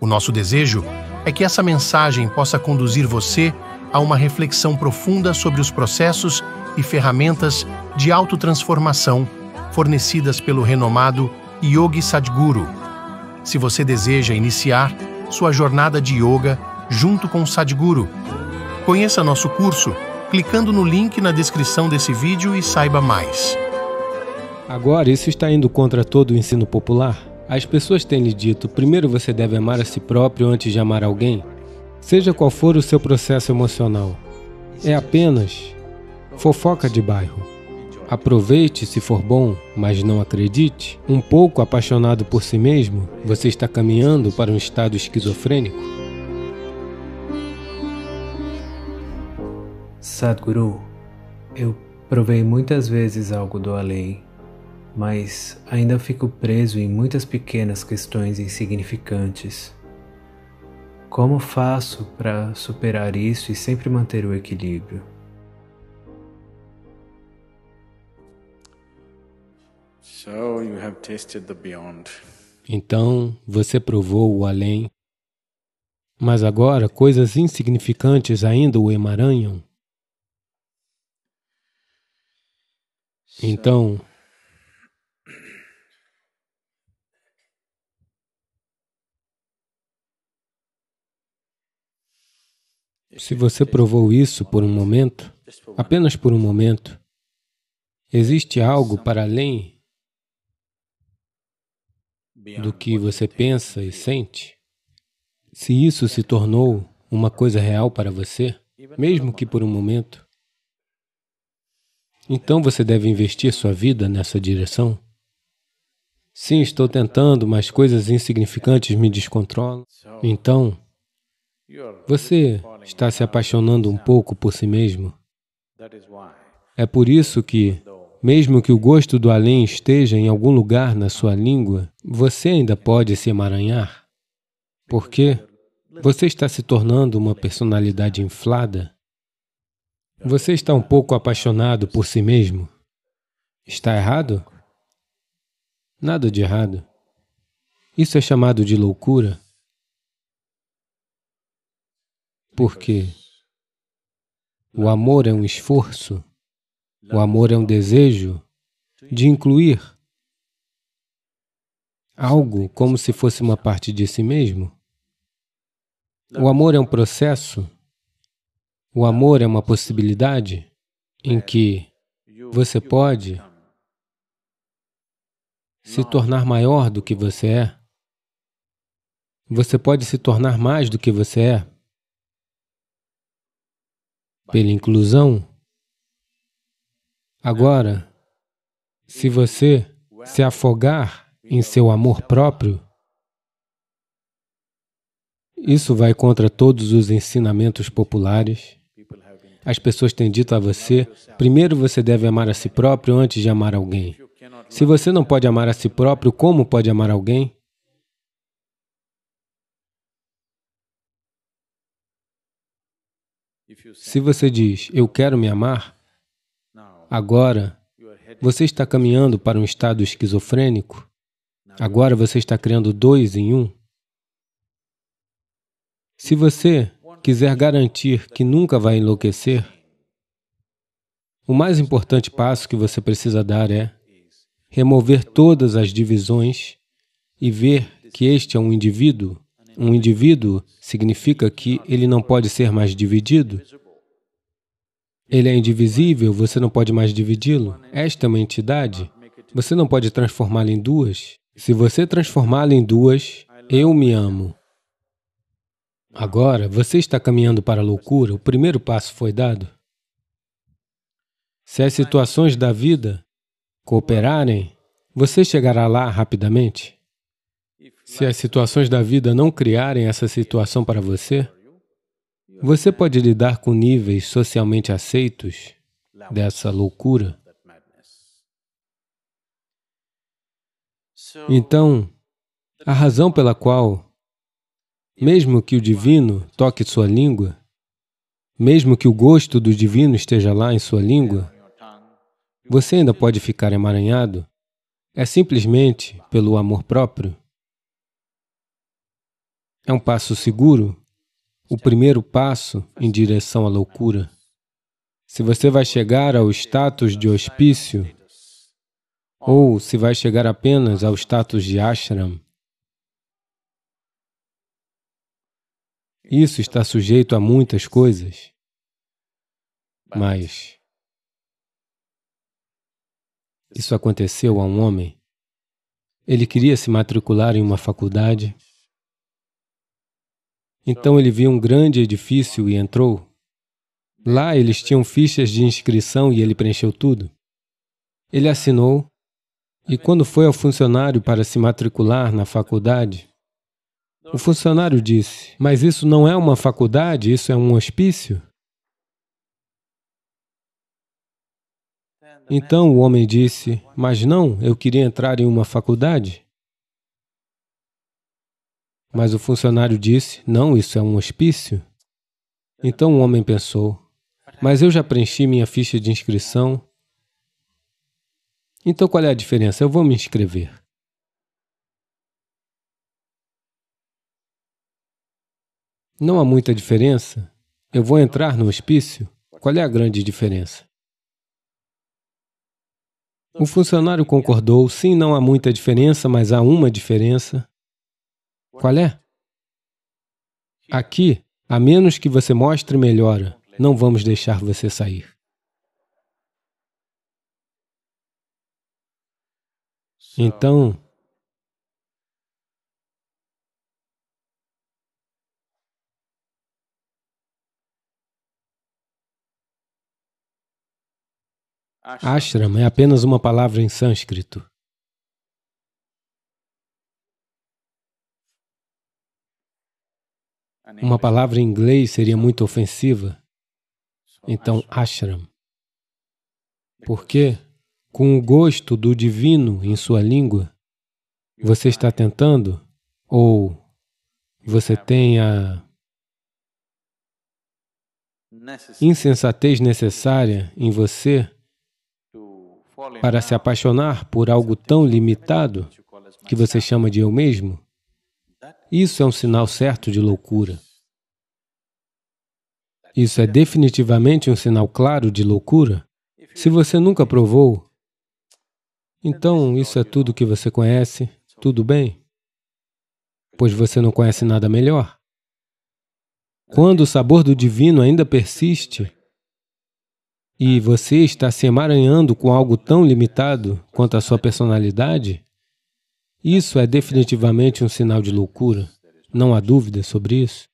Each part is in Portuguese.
O nosso desejo é que essa mensagem possa conduzir você a uma reflexão profunda sobre os processos e ferramentas de autotransformação fornecidas pelo renomado Yogi Sadhguru. Se você deseja iniciar sua jornada de yoga junto com o Sadhguru, conheça nosso curso clicando no link na descrição desse vídeo e saiba mais. Agora, isso está indo contra todo o ensino popular? As pessoas têm lhe dito: primeiro você deve amar a si próprio antes de amar alguém? Seja qual for o seu processo emocional, é apenas fofoca de bairro. Aproveite se for bom, mas não acredite. Um pouco apaixonado por si mesmo, você está caminhando para um estado esquizofrênico. Sadhguru, eu provei muitas vezes algo do além mas ainda fico preso em muitas pequenas questões insignificantes. Como faço para superar isso e sempre manter o equilíbrio? Então você provou o além. Mas agora coisas insignificantes ainda o emaranham. Então Se você provou isso por um momento, apenas por um momento, existe algo para além do que você pensa e sente? Se isso se tornou uma coisa real para você, mesmo que por um momento, então você deve investir sua vida nessa direção? Sim, estou tentando, mas coisas insignificantes me descontrolam. Então, você está se apaixonando um pouco por si mesmo. É por isso que, mesmo que o gosto do além esteja em algum lugar na sua língua, você ainda pode se emaranhar. Por quê? Você está se tornando uma personalidade inflada. Você está um pouco apaixonado por si mesmo. Está errado? Nada de errado. Isso é chamado de loucura. Porque o amor é um esforço, o amor é um desejo de incluir algo como se fosse uma parte de si mesmo. O amor é um processo, o amor é uma possibilidade em que você pode se tornar maior do que você é. Você pode se tornar mais do que você é pela inclusão. É. Agora, se você se afogar em seu amor próprio, isso vai contra todos os ensinamentos populares. As pessoas têm dito a você: primeiro você deve amar a si próprio antes de amar alguém. Se você não pode amar a si próprio, como pode amar alguém? Se você diz, eu quero me amar, agora você está caminhando para um estado esquizofrênico, agora você está criando dois em um. Se você quiser garantir que nunca vai enlouquecer, o mais importante passo que você precisa dar é remover todas as divisões e ver que este é um indivíduo um indivíduo significa que ele não pode ser mais dividido? Ele é indivisível, você não pode mais dividi-lo? Esta é uma entidade. Você não pode transformá-la em duas. Se você transformá-la em duas, eu me amo. Agora, você está caminhando para a loucura, o primeiro passo foi dado. Se as situações da vida cooperarem, você chegará lá rapidamente. Se as situações da vida não criarem essa situação para você, você pode lidar com níveis socialmente aceitos dessa loucura. Então, a razão pela qual, mesmo que o divino toque sua língua, mesmo que o gosto do divino esteja lá em sua língua, você ainda pode ficar emaranhado, é simplesmente pelo amor próprio. É um passo seguro? O primeiro passo em direção à loucura. Se você vai chegar ao status de hospício, ou se vai chegar apenas ao status de ashram, isso está sujeito a muitas coisas. Mas isso aconteceu a um homem. Ele queria se matricular em uma faculdade então ele viu um grande edifício e entrou. Lá eles tinham fichas de inscrição e ele preencheu tudo. Ele assinou, e quando foi ao funcionário para se matricular na faculdade, o funcionário disse: Mas isso não é uma faculdade, isso é um hospício? Então o homem disse: Mas não, eu queria entrar em uma faculdade. Mas o funcionário disse: Não, isso é um hospício. Então o homem pensou: Mas eu já preenchi minha ficha de inscrição. Então qual é a diferença? Eu vou me inscrever. Não há muita diferença. Eu vou entrar no hospício. Qual é a grande diferença? O funcionário concordou: sim, não há muita diferença, mas há uma diferença. Qual é? Aqui, a menos que você mostre melhora, não vamos deixar você sair. Então, Ashram é apenas uma palavra em sânscrito. Uma palavra em inglês seria muito ofensiva. Então, ashram. Porque, com o gosto do divino em sua língua, você está tentando, ou você tem a insensatez necessária em você para se apaixonar por algo tão limitado que você chama de eu mesmo, isso é um sinal certo de loucura. Isso é definitivamente um sinal claro de loucura. Se você nunca provou, então isso é tudo que você conhece, tudo bem? Pois você não conhece nada melhor. Quando o sabor do divino ainda persiste e você está se emaranhando com algo tão limitado quanto a sua personalidade, isso é definitivamente um sinal de loucura. Não há dúvida sobre isso.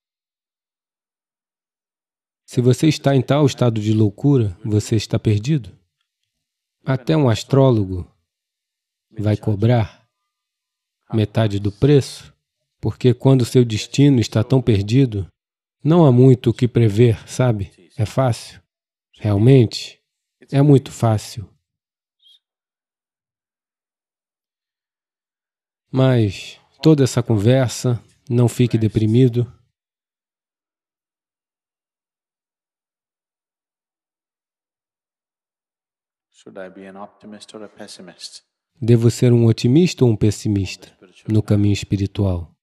Se você está em tal estado de loucura, você está perdido. Até um astrólogo vai cobrar metade do preço, porque quando seu destino está tão perdido, não há muito o que prever, sabe? É fácil. Realmente, é muito fácil Mas toda essa conversa, não fique deprimido. Devo ser um otimista ou um pessimista no caminho espiritual?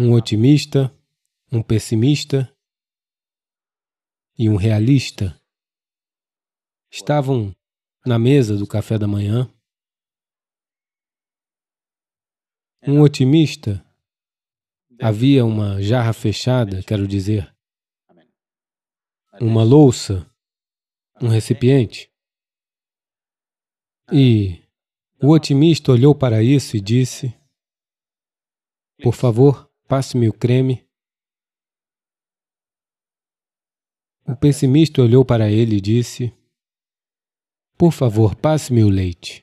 um otimista, um pessimista e um realista estavam na mesa do café da manhã. Um otimista havia uma jarra fechada, quero dizer, uma louça, um recipiente. E o otimista olhou para isso e disse: Por favor, Passe-me o creme. O pessimista olhou para ele e disse, Por favor, passe-me o leite.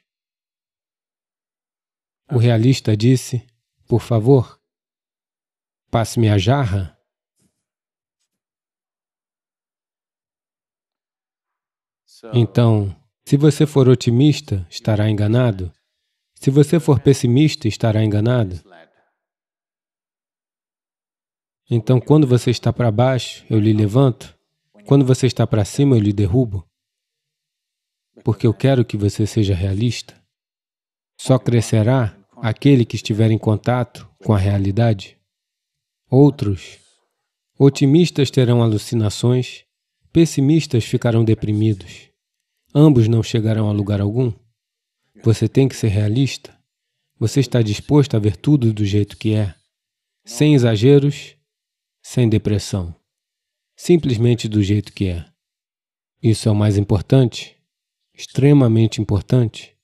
O realista disse, Por favor, passe-me a jarra. Então, se você for otimista, estará enganado. Se você for pessimista, estará enganado. Então, quando você está para baixo, eu lhe levanto. Quando você está para cima, eu lhe derrubo. Porque eu quero que você seja realista. Só crescerá aquele que estiver em contato com a realidade. Outros, otimistas terão alucinações, pessimistas ficarão deprimidos. Ambos não chegarão a lugar algum. Você tem que ser realista. Você está disposto a ver tudo do jeito que é, sem exageros, sem depressão. Simplesmente do jeito que é. Isso é o mais importante? Extremamente importante?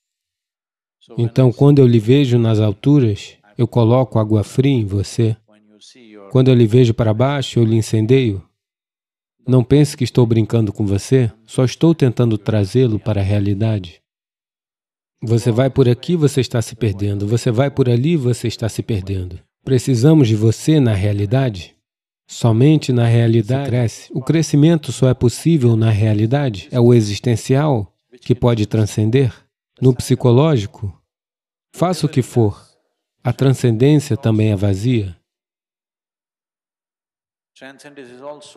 Então, quando eu lhe vejo nas alturas, eu coloco água fria em você. Quando eu lhe vejo para baixo, eu lhe incendeio. Não pense que estou brincando com você, só estou tentando trazê-lo para a realidade. Você vai por aqui, você está se perdendo. Você vai por ali, você está se perdendo. Precisamos de você na realidade? Somente na realidade cresce. O crescimento só é possível na realidade. É o existencial que pode transcender. No psicológico, faça o que for, a transcendência também é vazia.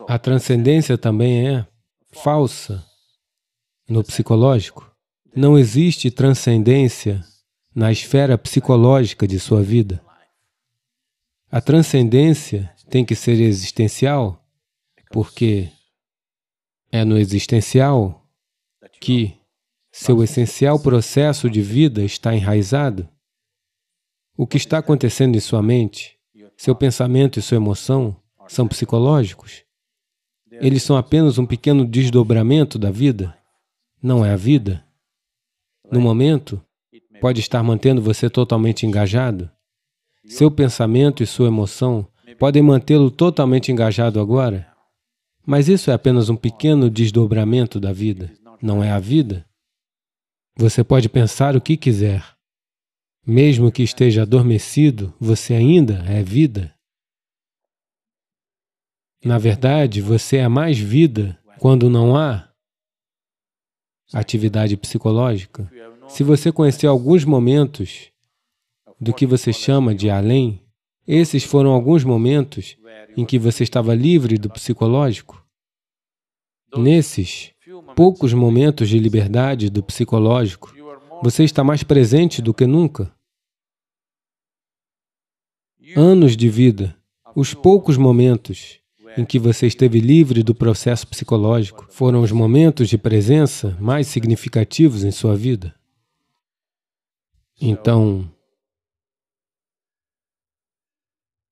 A transcendência também é falsa no psicológico. Não existe transcendência na esfera psicológica de sua vida. A transcendência tem que ser existencial, porque é no existencial que seu essencial processo de vida está enraizado. O que está acontecendo em sua mente, seu pensamento e sua emoção são psicológicos. Eles são apenas um pequeno desdobramento da vida. Não é a vida. No momento, pode estar mantendo você totalmente engajado, seu pensamento e sua emoção podem mantê-lo totalmente engajado agora, mas isso é apenas um pequeno desdobramento da vida, não é a vida. Você pode pensar o que quiser. Mesmo que esteja adormecido, você ainda é vida. Na verdade, você é mais vida quando não há atividade psicológica. Se você conhecer alguns momentos do que você chama de além, esses foram alguns momentos em que você estava livre do psicológico. Nesses poucos momentos de liberdade do psicológico, você está mais presente do que nunca. Anos de vida, os poucos momentos em que você esteve livre do processo psicológico foram os momentos de presença mais significativos em sua vida. Então,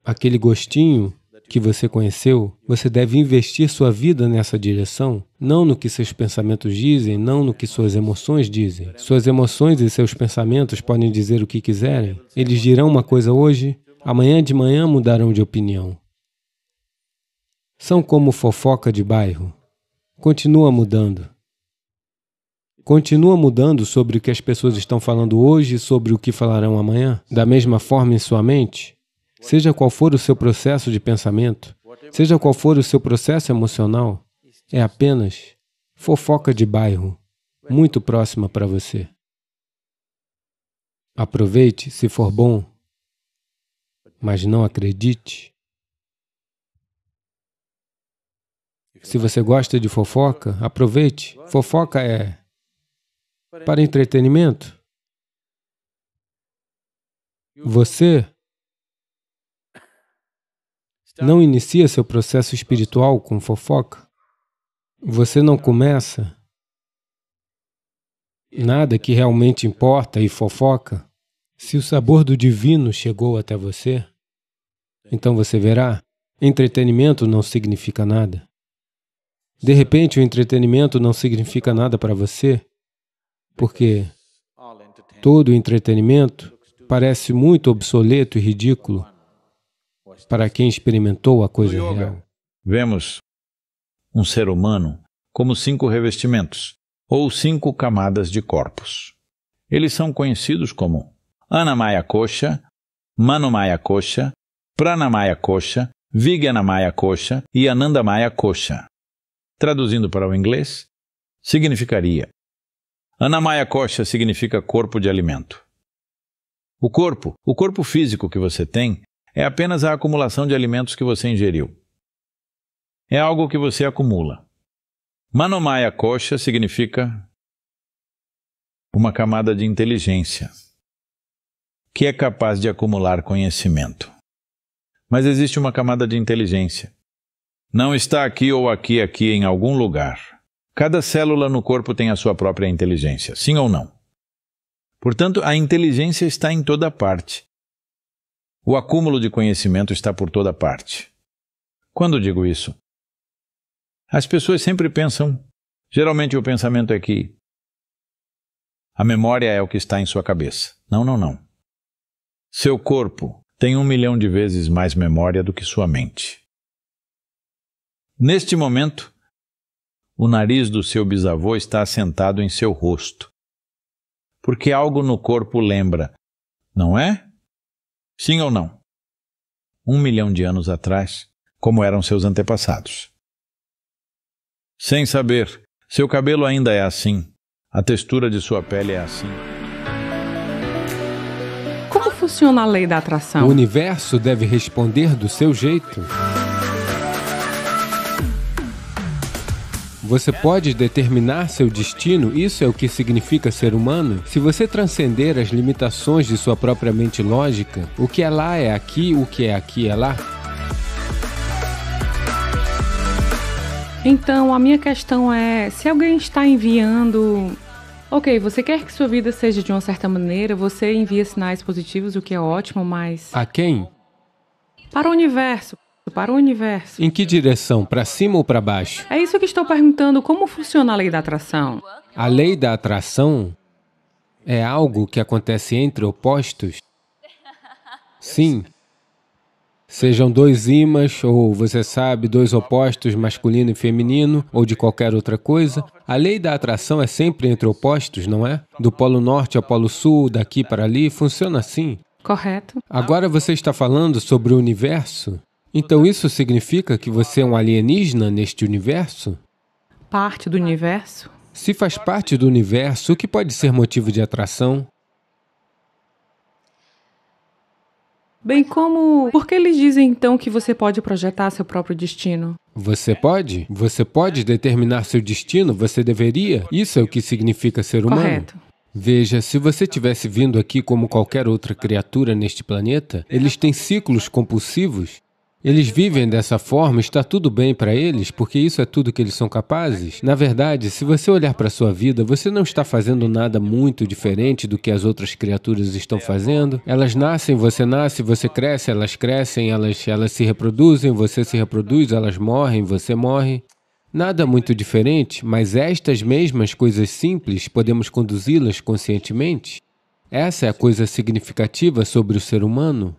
aquele gostinho que você conheceu, você deve investir sua vida nessa direção, não no que seus pensamentos dizem, não no que suas emoções dizem. Suas emoções e seus pensamentos podem dizer o que quiserem. Eles dirão uma coisa hoje, amanhã de manhã mudarão de opinião. São como fofoca de bairro. Continua mudando. Continua mudando sobre o que as pessoas estão falando hoje e sobre o que falarão amanhã. Da mesma forma em sua mente, seja qual for o seu processo de pensamento, seja qual for o seu processo emocional, é apenas fofoca de bairro, muito próxima para você. Aproveite se for bom, mas não acredite. Se você gosta de fofoca, aproveite. Fofoca é para entretenimento. Você não inicia seu processo espiritual com fofoca. Você não começa nada que realmente importa e fofoca. Se o sabor do divino chegou até você, então você verá, entretenimento não significa nada. De repente, o entretenimento não significa nada para você, porque todo entretenimento parece muito obsoleto e ridículo para quem experimentou a coisa real. Vemos um ser humano como cinco revestimentos ou cinco camadas de corpos. Eles são conhecidos como Anamaya Kosha, Manomaya Kosha, Pranamaya Kosha, Vigyanamaya Kosha e Anandamaya Kosha. Traduzindo para o inglês, significaria Anamaya Kosha significa corpo de alimento. O corpo, o corpo físico que você tem, é apenas a acumulação de alimentos que você ingeriu. É algo que você acumula. Manomaya Kosha significa uma camada de inteligência que é capaz de acumular conhecimento. Mas existe uma camada de inteligência. Não está aqui ou aqui, aqui, em algum lugar. Cada célula no corpo tem a sua própria inteligência, sim ou não? Portanto, a inteligência está em toda parte. O acúmulo de conhecimento está por toda parte. Quando digo isso? As pessoas sempre pensam, geralmente o pensamento é que a memória é o que está em sua cabeça. Não, não, não. Seu corpo tem um milhão de vezes mais memória do que sua mente. Neste momento, o nariz do seu bisavô está assentado em seu rosto, porque algo no corpo lembra, não é? Sim ou não? Um milhão de anos atrás, como eram seus antepassados. Sem saber, seu cabelo ainda é assim, a textura de sua pele é assim. Como funciona a lei da atração? O universo deve responder do seu jeito. Você pode determinar seu destino, isso é o que significa ser humano? Se você transcender as limitações de sua própria mente lógica, o que é lá é aqui, o que é aqui é lá? Então, a minha questão é: se alguém está enviando. Ok, você quer que sua vida seja de uma certa maneira, você envia sinais positivos, o que é ótimo, mas. A quem? Para o universo para o universo. Em que direção? Para cima ou para baixo? É isso que estou perguntando. Como funciona a lei da atração? A lei da atração é algo que acontece entre opostos? Sim. Sejam dois ímãs, ou você sabe, dois opostos, masculino e feminino, ou de qualquer outra coisa. A lei da atração é sempre entre opostos, não é? Do polo norte ao polo sul, daqui para ali, funciona assim. Correto. Agora você está falando sobre o universo? Então isso significa que você é um alienígena neste universo? Parte do universo? Se faz parte do universo, o que pode ser motivo de atração? Bem como... Por que eles dizem então que você pode projetar seu próprio destino? Você pode? Você pode determinar seu destino? Você deveria? Isso é o que significa ser humano. Correto. Veja, se você tivesse vindo aqui como qualquer outra criatura neste planeta, eles têm ciclos compulsivos eles vivem dessa forma, está tudo bem para eles, porque isso é tudo que eles são capazes? Na verdade, se você olhar para a sua vida, você não está fazendo nada muito diferente do que as outras criaturas estão fazendo. Elas nascem, você nasce, você cresce, elas crescem, elas, elas se reproduzem, você se reproduz, elas morrem, você morre. Nada muito diferente, mas estas mesmas coisas simples podemos conduzi-las conscientemente. Essa é a coisa significativa sobre o ser humano.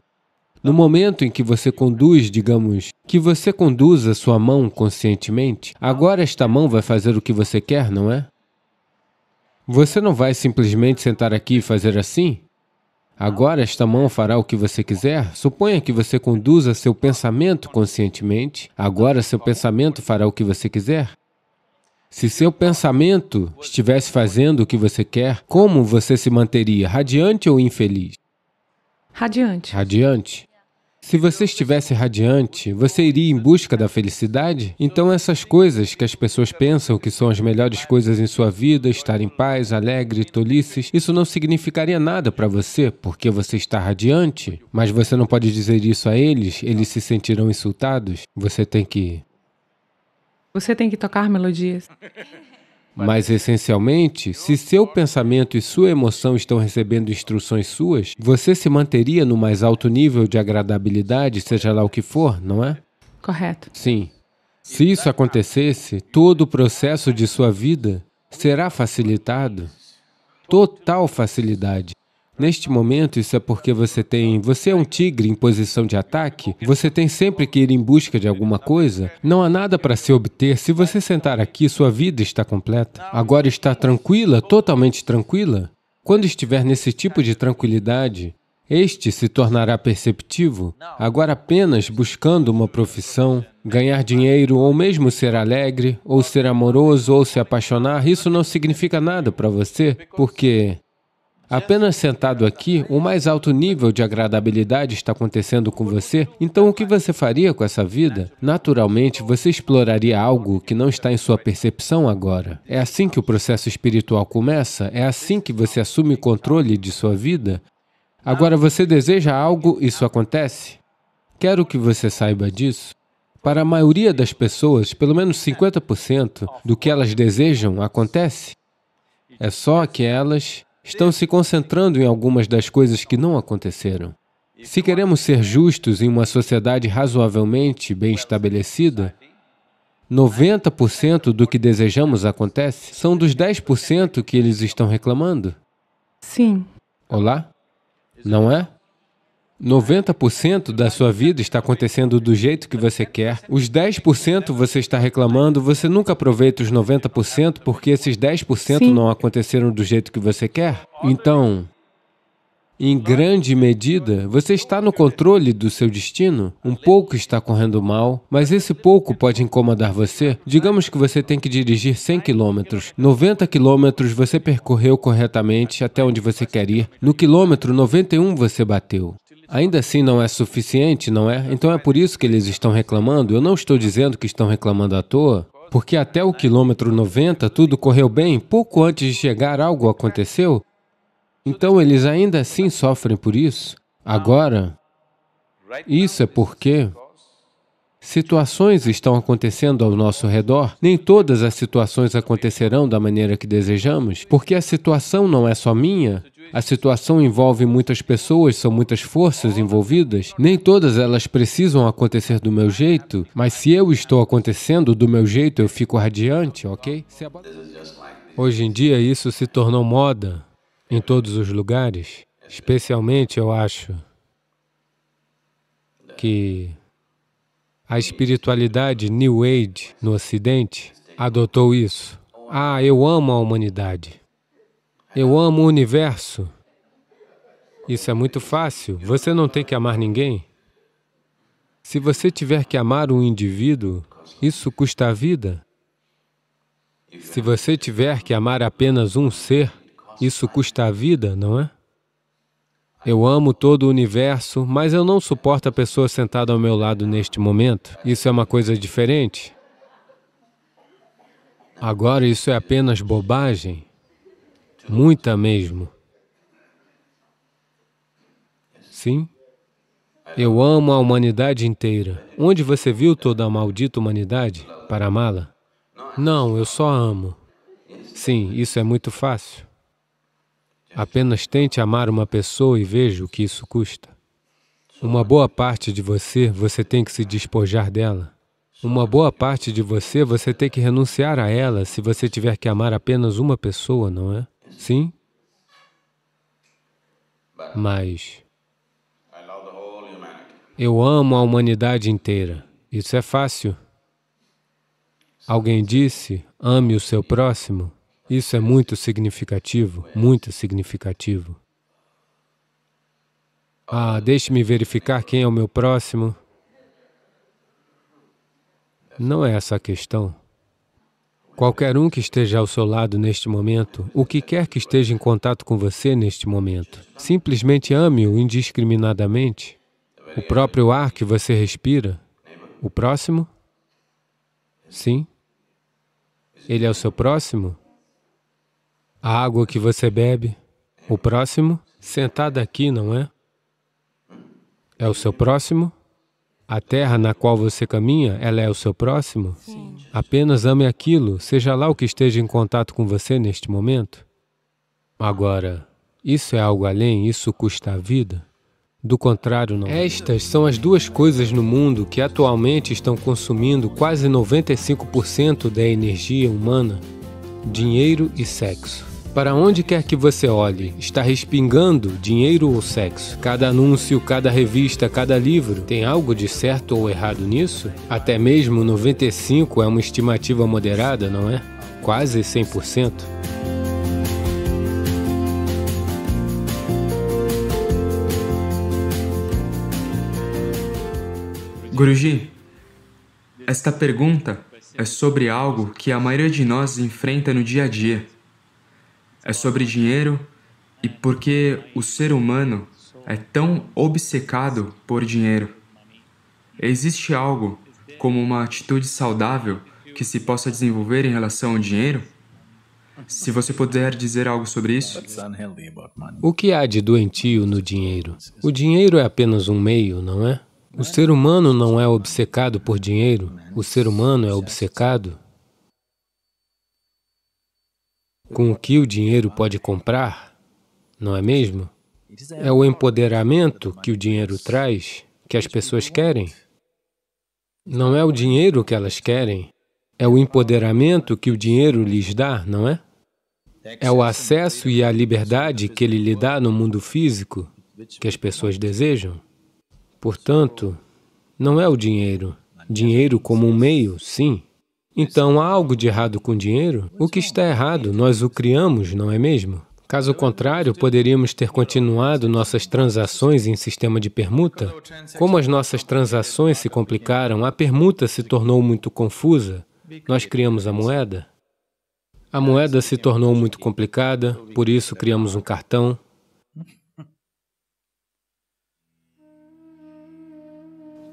No momento em que você conduz, digamos, que você conduza sua mão conscientemente, agora esta mão vai fazer o que você quer, não é? Você não vai simplesmente sentar aqui e fazer assim? Agora esta mão fará o que você quiser. Suponha que você conduza seu pensamento conscientemente. Agora seu pensamento fará o que você quiser. Se seu pensamento estivesse fazendo o que você quer, como você se manteria, radiante ou infeliz? Radiante. Radiante. Se você estivesse radiante, você iria em busca da felicidade? Então, essas coisas que as pessoas pensam que são as melhores coisas em sua vida, estar em paz, alegre, tolices, isso não significaria nada para você, porque você está radiante. Mas você não pode dizer isso a eles, eles se sentirão insultados. Você tem que. Você tem que tocar melodias. Mas, essencialmente, se seu pensamento e sua emoção estão recebendo instruções suas, você se manteria no mais alto nível de agradabilidade, seja lá o que for, não é? Correto. Sim. Se isso acontecesse, todo o processo de sua vida será facilitado. Total facilidade. Neste momento, isso é porque você tem. Você é um tigre em posição de ataque, você tem sempre que ir em busca de alguma coisa. Não há nada para se obter. Se você sentar aqui, sua vida está completa. Agora está tranquila, totalmente tranquila? Quando estiver nesse tipo de tranquilidade, este se tornará perceptivo, agora apenas buscando uma profissão, ganhar dinheiro ou mesmo ser alegre, ou ser amoroso ou se apaixonar, isso não significa nada para você, porque Apenas sentado aqui, o mais alto nível de agradabilidade está acontecendo com você, então o que você faria com essa vida? Naturalmente, você exploraria algo que não está em sua percepção agora. É assim que o processo espiritual começa? É assim que você assume o controle de sua vida? Agora, você deseja algo, isso acontece? Quero que você saiba disso. Para a maioria das pessoas, pelo menos 50% do que elas desejam acontece. É só que elas estão se concentrando em algumas das coisas que não aconteceram. Se queremos ser justos em uma sociedade razoavelmente bem estabelecida, 90% do que desejamos acontece. São dos 10% que eles estão reclamando. Sim. Olá? Não é? 90% da sua vida está acontecendo do jeito que você quer. Os 10% você está reclamando, você nunca aproveita os 90% porque esses 10% Sim. não aconteceram do jeito que você quer. Então, em grande medida, você está no controle do seu destino. Um pouco está correndo mal, mas esse pouco pode incomodar você. Digamos que você tem que dirigir 100 quilômetros. 90 quilômetros você percorreu corretamente até onde você quer ir. No quilômetro 91 você bateu. Ainda assim não é suficiente, não é? Então é por isso que eles estão reclamando. Eu não estou dizendo que estão reclamando à toa, porque até o quilômetro 90 tudo correu bem, pouco antes de chegar algo aconteceu. Então eles ainda assim sofrem por isso. Agora, isso é porque situações estão acontecendo ao nosso redor. Nem todas as situações acontecerão da maneira que desejamos, porque a situação não é só minha, a situação envolve muitas pessoas, são muitas forças envolvidas. Nem todas elas precisam acontecer do meu jeito, mas se eu estou acontecendo do meu jeito, eu fico radiante, ok? Hoje em dia, isso se tornou moda em todos os lugares. Especialmente, eu acho que a espiritualidade New Age no Ocidente adotou isso. Ah, eu amo a humanidade. Eu amo o universo. Isso é muito fácil. Você não tem que amar ninguém. Se você tiver que amar um indivíduo, isso custa a vida. Se você tiver que amar apenas um ser, isso custa a vida, não é? Eu amo todo o universo, mas eu não suporto a pessoa sentada ao meu lado neste momento. Isso é uma coisa diferente. Agora, isso é apenas bobagem. Muita mesmo. Sim? Eu amo a humanidade inteira. Onde você viu toda a maldita humanidade para amá-la? Não, eu só amo. Sim, isso é muito fácil. Apenas tente amar uma pessoa e veja o que isso custa. Uma boa parte de você, você tem que se despojar dela. Uma boa parte de você, você tem que renunciar a ela se você tiver que amar apenas uma pessoa, não é? Sim? Mas eu amo a humanidade inteira. Isso é fácil. Alguém disse, ame o seu próximo. Isso é muito significativo, muito significativo. Ah, deixe-me verificar quem é o meu próximo. Não é essa a questão. Qualquer um que esteja ao seu lado neste momento, o que quer que esteja em contato com você neste momento, simplesmente ame-o indiscriminadamente. O próprio ar que você respira. O próximo? Sim. Ele é o seu próximo? A água que você bebe. O próximo? Sentado aqui, não é? É o seu próximo? A terra na qual você caminha, ela é o seu próximo? Sim. Apenas ame aquilo, seja lá o que esteja em contato com você neste momento. Agora, isso é algo além, isso custa a vida. Do contrário, não. Estas são as duas coisas no mundo que atualmente estão consumindo quase 95% da energia humana: dinheiro e sexo. Para onde quer que você olhe, está respingando dinheiro ou sexo. Cada anúncio, cada revista, cada livro, tem algo de certo ou errado nisso? Até mesmo 95 é uma estimativa moderada, não é? Quase 100%. Guruji, esta pergunta é sobre algo que a maioria de nós enfrenta no dia a dia é sobre dinheiro e porque o ser humano é tão obcecado por dinheiro. Existe algo como uma atitude saudável que se possa desenvolver em relação ao dinheiro? Se você puder dizer algo sobre isso. O que há de doentio no dinheiro? O dinheiro é apenas um meio, não é? O ser humano não é obcecado por dinheiro, o ser humano é obcecado com o que o dinheiro pode comprar, não é mesmo? É o empoderamento que o dinheiro traz, que as pessoas querem. Não é o dinheiro que elas querem, é o empoderamento que o dinheiro lhes dá, não é? É o acesso e a liberdade que ele lhe dá no mundo físico, que as pessoas desejam. Portanto, não é o dinheiro. Dinheiro como um meio, sim, então, há algo de errado com o dinheiro? O que está errado, nós o criamos, não é mesmo? Caso contrário, poderíamos ter continuado nossas transações em sistema de permuta. Como as nossas transações se complicaram, a permuta se tornou muito confusa. Nós criamos a moeda. A moeda se tornou muito complicada, por isso criamos um cartão.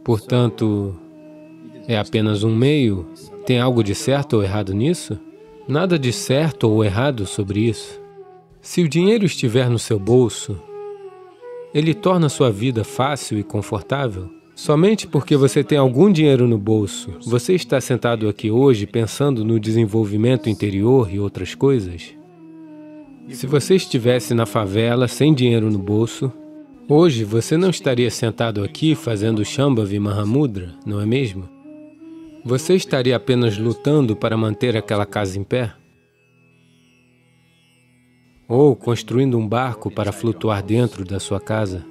Portanto, é apenas um meio tem algo de certo ou errado nisso? Nada de certo ou errado sobre isso. Se o dinheiro estiver no seu bolso, ele torna sua vida fácil e confortável. Somente porque você tem algum dinheiro no bolso, você está sentado aqui hoje pensando no desenvolvimento interior e outras coisas? Se você estivesse na favela sem dinheiro no bolso, hoje você não estaria sentado aqui fazendo Shambhavi Mahamudra, não é mesmo? você estaria apenas lutando para manter aquela casa em pé? Ou construindo um barco para flutuar dentro da sua casa?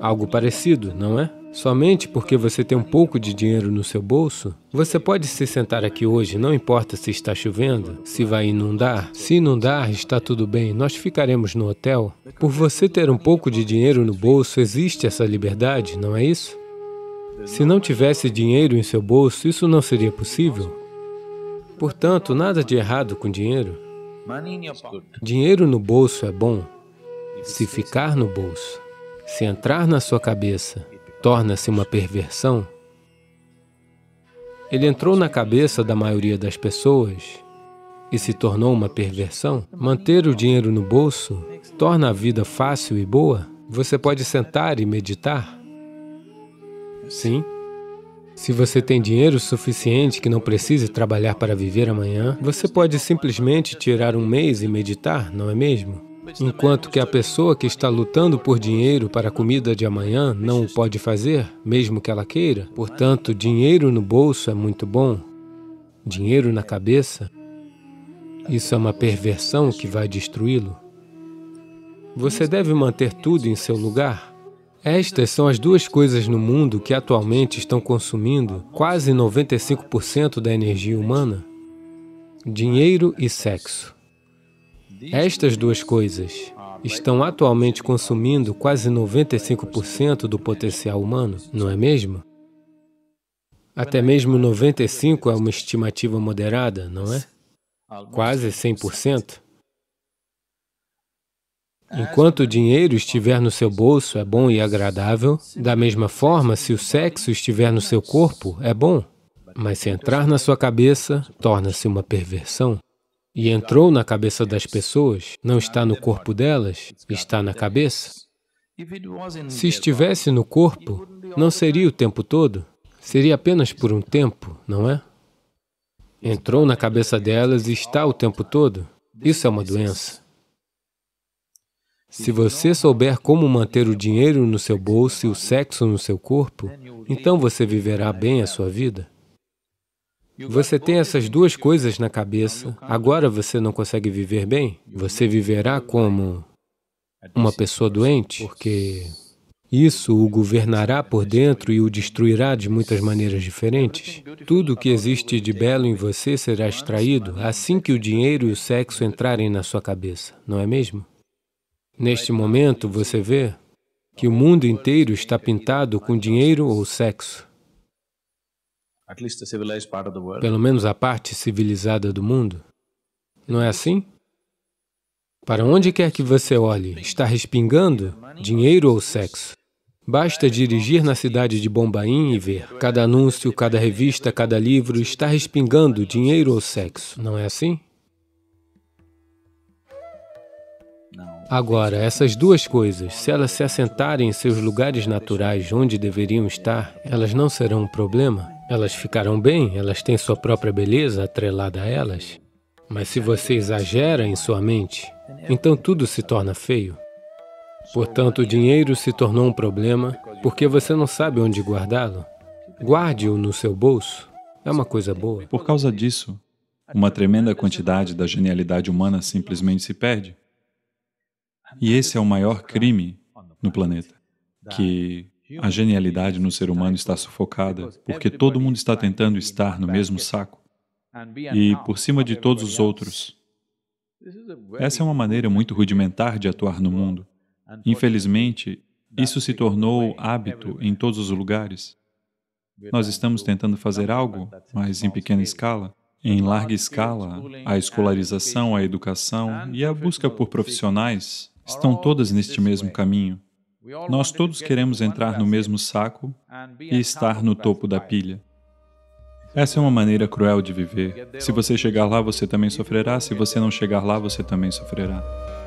Algo parecido, não é? Somente porque você tem um pouco de dinheiro no seu bolso, você pode se sentar aqui hoje, não importa se está chovendo, se vai inundar. Se inundar, está tudo bem, nós ficaremos no hotel. Por você ter um pouco de dinheiro no bolso, existe essa liberdade, não é isso? Se não tivesse dinheiro em seu bolso, isso não seria possível. Portanto, nada de errado com dinheiro. Dinheiro no bolso é bom se ficar no bolso. Se entrar na sua cabeça, torna-se uma perversão. Ele entrou na cabeça da maioria das pessoas e se tornou uma perversão. Manter o dinheiro no bolso torna a vida fácil e boa. Você pode sentar e meditar. Sim. Se você tem dinheiro suficiente que não precise trabalhar para viver amanhã, você pode simplesmente tirar um mês e meditar, não é mesmo? Enquanto que a pessoa que está lutando por dinheiro para a comida de amanhã não o pode fazer, mesmo que ela queira. Portanto, dinheiro no bolso é muito bom, dinheiro na cabeça. Isso é uma perversão que vai destruí-lo. Você deve manter tudo em seu lugar. Estas são as duas coisas no mundo que atualmente estão consumindo quase 95% da energia humana: dinheiro e sexo. Estas duas coisas estão atualmente consumindo quase 95% do potencial humano, não é mesmo? Até mesmo 95% é uma estimativa moderada, não é? Quase 100%. Enquanto o dinheiro estiver no seu bolso, é bom e agradável. Da mesma forma, se o sexo estiver no seu corpo, é bom. Mas se entrar na sua cabeça, torna-se uma perversão. E entrou na cabeça das pessoas, não está no corpo delas, está na cabeça. Se estivesse no corpo, não seria o tempo todo, seria apenas por um tempo, não é? Entrou na cabeça delas e está o tempo todo. Isso é uma doença. Se você souber como manter o dinheiro no seu bolso e o sexo no seu corpo, então você viverá bem a sua vida. Você tem essas duas coisas na cabeça, agora você não consegue viver bem? Você viverá como uma pessoa doente, porque isso o governará por dentro e o destruirá de muitas maneiras diferentes. Tudo o que existe de belo em você será extraído assim que o dinheiro e o sexo entrarem na sua cabeça, não é mesmo? Neste momento, você vê que o mundo inteiro está pintado com dinheiro ou sexo. Pelo menos a parte civilizada do mundo. Não é assim? Para onde quer que você olhe, está respingando dinheiro ou sexo. Basta dirigir na cidade de Bombaim e ver. Cada anúncio, cada revista, cada livro está respingando dinheiro ou sexo, não é assim? Agora, essas duas coisas, se elas se assentarem em seus lugares naturais onde deveriam estar, elas não serão um problema. Elas ficarão bem, elas têm sua própria beleza atrelada a elas. Mas se você exagera em sua mente, então tudo se torna feio. Portanto, o dinheiro se tornou um problema porque você não sabe onde guardá-lo. Guarde-o no seu bolso. É uma coisa boa. Por causa disso, uma tremenda quantidade da genialidade humana simplesmente se perde. E esse é o maior crime no planeta, que a genialidade no ser humano está sufocada, porque todo mundo está tentando estar no mesmo saco e por cima de todos os outros. Essa é uma maneira muito rudimentar de atuar no mundo. Infelizmente, isso se tornou hábito em todos os lugares. Nós estamos tentando fazer algo, mas em pequena escala. Em larga escala, a escolarização, a educação e a busca por profissionais estão todas neste mesmo caminho. Nós todos queremos entrar no mesmo saco e estar no topo da pilha. Essa é uma maneira cruel de viver. Se você chegar lá, você também sofrerá. Se você não chegar lá, você também sofrerá.